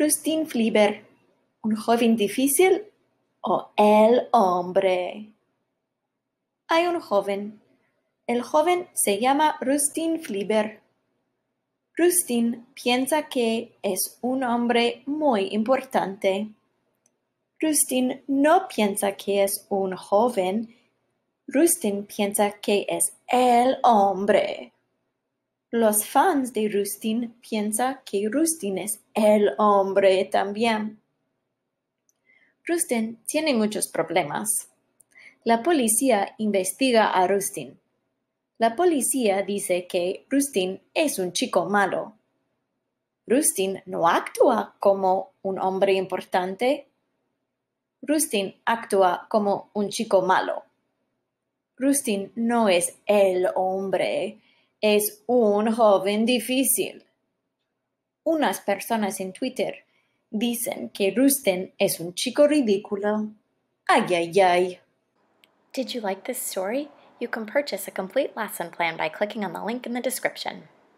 Rustin Flieber, ¿un joven difícil o el hombre? Hay un joven. El joven se llama Rustin Flieber. Rustin piensa que es un hombre muy importante. Rustin no piensa que es un joven. Rustin piensa que es el hombre. Los fans de Rustin piensan que Rustin es el hombre también. Rustin tiene muchos problemas. La policía investiga a Rustin. La policía dice que Rustin es un chico malo. Rustin no actúa como un hombre importante. Rustin actúa como un chico malo. Rustin no es el hombre es un joven difícil. Unas personas en Twitter dicen que Rusten es un chico ridículo. Ay, ay, ay. Did you like this story? You can purchase a complete lesson plan by clicking on the link in the description.